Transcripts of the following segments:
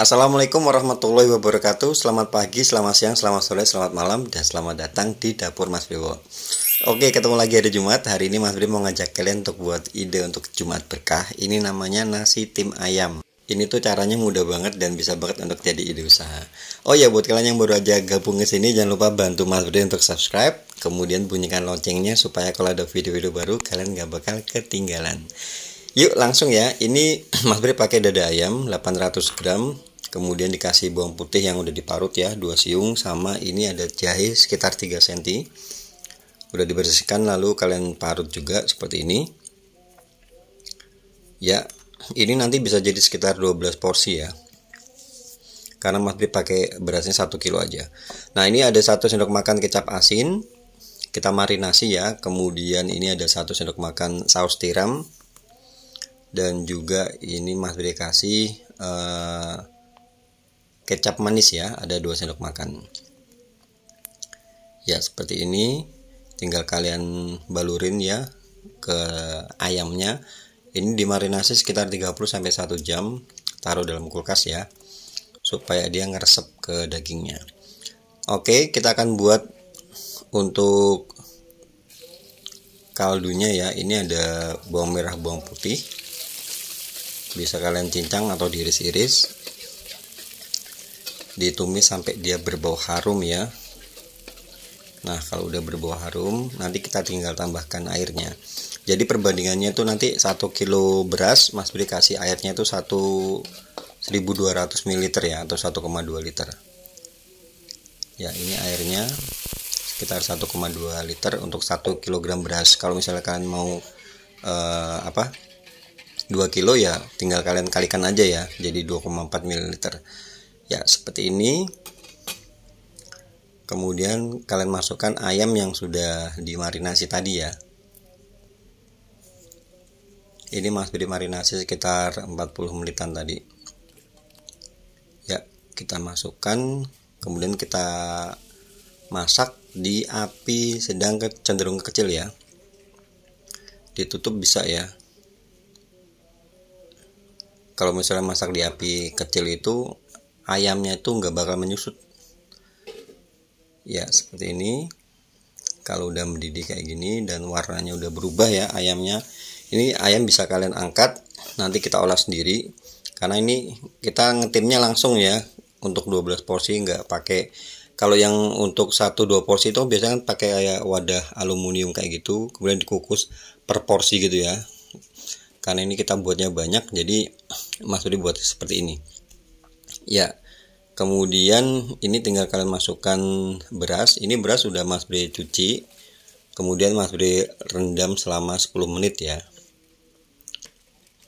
Assalamualaikum warahmatullahi wabarakatuh Selamat pagi, selamat siang, selamat sore, selamat malam Dan selamat datang di Dapur Mas Bewo Oke ketemu lagi hari Jumat Hari ini Mas Bewo mau ngajak kalian untuk buat ide untuk Jumat berkah Ini namanya nasi tim ayam ini tuh caranya mudah banget dan bisa banget untuk jadi ide usaha. Oh ya buat kalian yang baru aja gabung ke sini jangan lupa bantu Mas Budi untuk subscribe, kemudian bunyikan loncengnya supaya kalau ada video-video baru kalian gak bakal ketinggalan. Yuk langsung ya, ini Mas Budi pakai dada ayam 800 gram, kemudian dikasih bawang putih yang udah diparut ya dua siung sama ini ada jahe sekitar 3 cm udah dibersihkan lalu kalian parut juga seperti ini ya ini nanti bisa jadi sekitar 12 porsi ya karena Mas Bri pakai berasnya 1 kilo aja nah ini ada satu sendok makan kecap asin kita marinasi ya kemudian ini ada satu sendok makan saus tiram dan juga ini Mas Bri kasih uh, kecap manis ya ada 2 sendok makan ya seperti ini tinggal kalian balurin ya ke ayamnya ini dimarinasi sekitar 30 sampai 1 jam taruh dalam kulkas ya supaya dia ngeresep ke dagingnya oke kita akan buat untuk kaldunya ya ini ada bawang merah bawang putih bisa kalian cincang atau diiris-iris ditumis sampai dia berbau harum ya Nah kalau udah berbau harum nanti kita tinggal tambahkan airnya Jadi perbandingannya itu nanti 1 kilo beras Mas budi kasih airnya itu 1 1200 ml ya atau 1,2 liter Ya ini airnya sekitar 1,2 liter untuk 1 kg beras Kalau misalnya kalian mau eh, apa 2 kilo ya tinggal kalian kalikan aja ya jadi 2,4 ml ya seperti ini kemudian kalian masukkan ayam yang sudah dimarinasi tadi ya ini masih dimarinasi sekitar 40 menitan tadi ya kita masukkan kemudian kita masak di api sedang ke, cenderung kecil ya ditutup bisa ya kalau misalnya masak di api kecil itu ayamnya itu nggak bakal menyusut ya seperti ini kalau udah mendidih kayak gini dan warnanya udah berubah ya ayamnya ini ayam bisa kalian angkat nanti kita olah sendiri karena ini kita ngetimnya langsung ya untuk 12 porsi nggak pakai kalau yang untuk 1-2 porsi itu biasanya kan pakai wadah aluminium kayak gitu kemudian dikukus per porsi gitu ya karena ini kita buatnya banyak jadi maksudnya buat seperti ini Ya, kemudian ini tinggal kalian masukkan beras. Ini beras sudah Mas Bre cuci. Kemudian Mas Bre rendam selama 10 menit ya.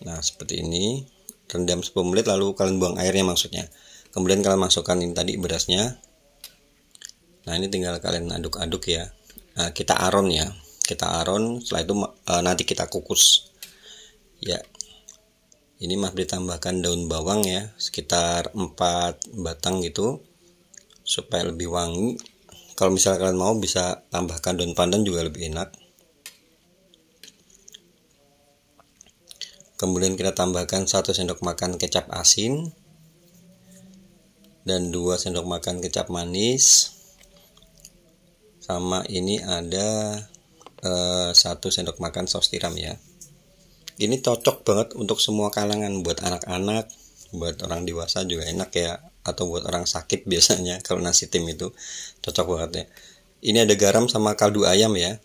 Nah, seperti ini. Rendam 10 menit lalu kalian buang airnya maksudnya. Kemudian kalian masukkan ini tadi berasnya. Nah, ini tinggal kalian aduk-aduk ya. Nah, kita aron ya. Kita aron, setelah itu eh, nanti kita kukus. Ya, ini mah ditambahkan daun bawang ya sekitar 4 batang gitu supaya lebih wangi kalau misalnya kalian mau bisa tambahkan daun pandan juga lebih enak kemudian kita tambahkan 1 sendok makan kecap asin dan 2 sendok makan kecap manis sama ini ada eh, 1 sendok makan saus tiram ya ini cocok banget untuk semua kalangan buat anak-anak buat orang dewasa juga enak ya atau buat orang sakit biasanya kalau nasi tim itu cocok banget ya ini ada garam sama kaldu ayam ya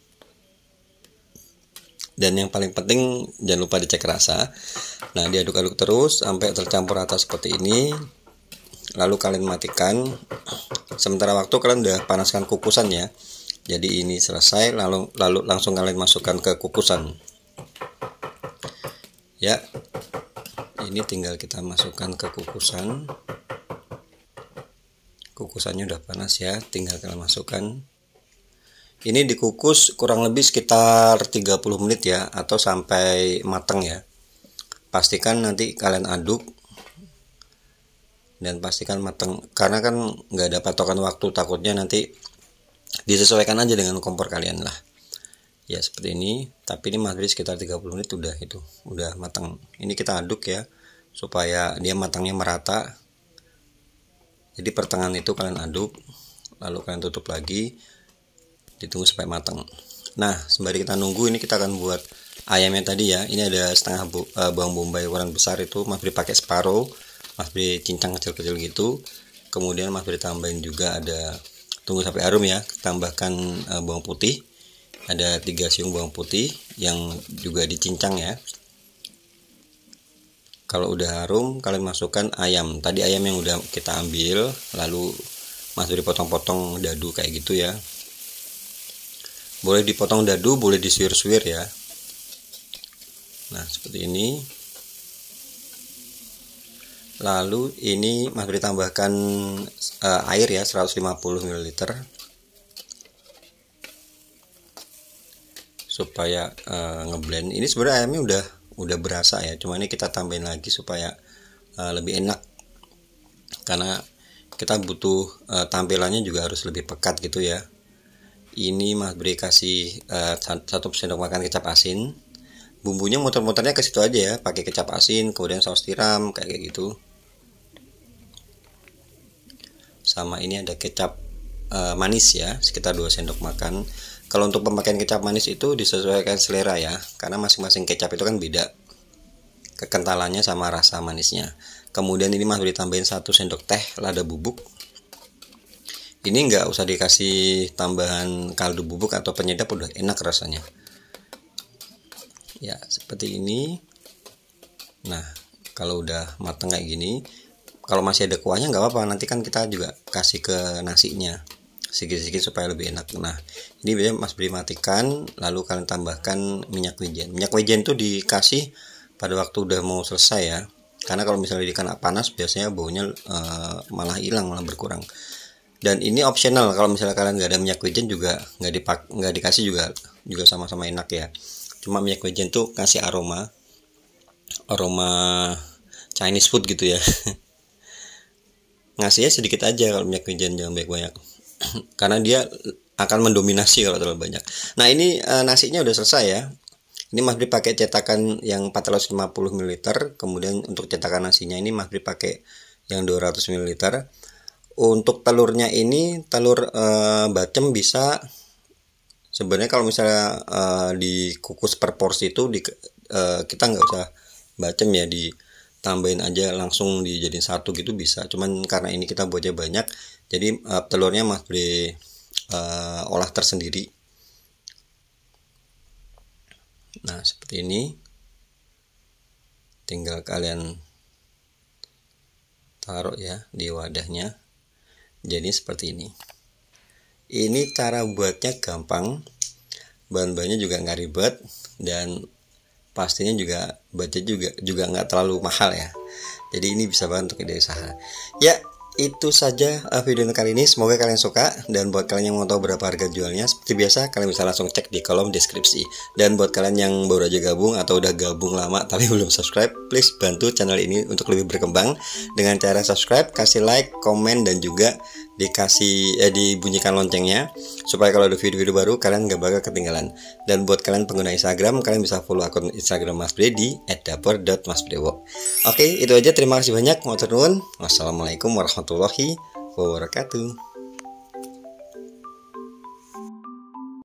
dan yang paling penting jangan lupa dicek rasa nah diaduk-aduk terus sampai tercampur rata seperti ini lalu kalian matikan sementara waktu kalian udah panaskan kukusan ya jadi ini selesai lalu lalu langsung kalian masukkan ke kukusan ya ini tinggal kita masukkan ke kukusan kukusannya udah panas ya tinggal kita masukkan ini dikukus kurang lebih sekitar 30 menit ya atau sampai matang ya pastikan nanti kalian aduk dan pastikan matang karena kan nggak ada patokan waktu takutnya nanti disesuaikan aja dengan kompor kalian lah ya seperti ini tapi ini masih sekitar 30 menit udah itu udah matang ini kita aduk ya supaya dia matangnya merata jadi pertengahan itu kalian aduk lalu kalian tutup lagi ditunggu sampai matang nah sembari kita nunggu ini kita akan buat ayamnya tadi ya ini ada setengah bu uh, eh, bawang bombay ukuran besar itu mas beri pakai separuh mas beri cincang kecil-kecil gitu kemudian mas beri tambahin juga ada tunggu sampai harum ya tambahkan uh, bawang putih ada tiga siung bawang putih yang juga dicincang ya kalau udah harum kalian masukkan ayam tadi ayam yang udah kita ambil lalu masuk dipotong-potong dadu kayak gitu ya boleh dipotong dadu boleh disuir-suir ya nah seperti ini lalu ini masuk ditambahkan uh, air ya 150 ml supaya uh, ngeblend ini sebenarnya ayamnya udah udah berasa ya cuma ini kita tambahin lagi supaya uh, lebih enak karena kita butuh uh, tampilannya juga harus lebih pekat gitu ya ini mas beri kasih uh, satu sendok makan kecap asin bumbunya muter-muternya ke situ aja ya pakai kecap asin kemudian saus tiram kayak gitu sama ini ada kecap uh, manis ya sekitar 2 sendok makan kalau untuk pemakaian kecap manis itu disesuaikan selera ya, karena masing-masing kecap itu kan beda kekentalannya sama rasa manisnya. Kemudian ini masih ditambahin satu sendok teh lada bubuk. Ini nggak usah dikasih tambahan kaldu bubuk atau penyedap udah enak rasanya. Ya seperti ini. Nah kalau udah mateng kayak gini, kalau masih ada kuahnya nggak apa-apa nanti kan kita juga kasih ke nasinya sedikit-sedikit supaya lebih enak nah ini biasanya mas beli matikan lalu kalian tambahkan minyak wijen minyak wijen itu dikasih pada waktu udah mau selesai ya karena kalau misalnya dikena panas biasanya baunya uh, malah hilang malah berkurang dan ini optional kalau misalnya kalian nggak ada minyak wijen juga nggak dipak nggak dikasih juga juga sama-sama enak ya cuma minyak wijen tuh kasih aroma aroma Chinese food gitu ya ngasihnya sedikit aja kalau minyak wijen jangan banyak-banyak karena dia akan mendominasi kalau terlalu banyak. Nah ini e, nasinya udah selesai ya. Ini Mas pakai cetakan yang 450 ml, kemudian untuk cetakan nasinya ini Mas pakai yang 200 ml. Untuk telurnya ini telur e, bacem bisa sebenarnya kalau misalnya e, dikukus per porsi itu di, e, kita nggak usah bacem ya ditambahin aja langsung dijadiin satu gitu bisa. Cuman karena ini kita buatnya banyak jadi uh, telurnya mas beli uh, olah tersendiri nah seperti ini tinggal kalian taruh ya di wadahnya jadi seperti ini ini cara buatnya gampang bahan-bahannya juga nggak ribet dan pastinya juga budget juga juga nggak terlalu mahal ya jadi ini bisa bantu ke usaha ya itu saja eh, video kali ini semoga kalian suka dan buat kalian yang mau tahu berapa harga jualnya seperti biasa kalian bisa langsung cek di kolom deskripsi dan buat kalian yang baru aja gabung atau udah gabung lama tapi belum subscribe please bantu channel ini untuk lebih berkembang dengan cara subscribe kasih like komen dan juga dikasih eh dibunyikan loncengnya supaya kalau ada video-video baru kalian gak bakal ketinggalan dan buat kalian pengguna Instagram kalian bisa follow akun Instagram Mas at dapur Mas @dapur.masbrewo oke itu aja terima kasih banyak maturnuun wassalamualaikum warahmatullahi wabarakatuh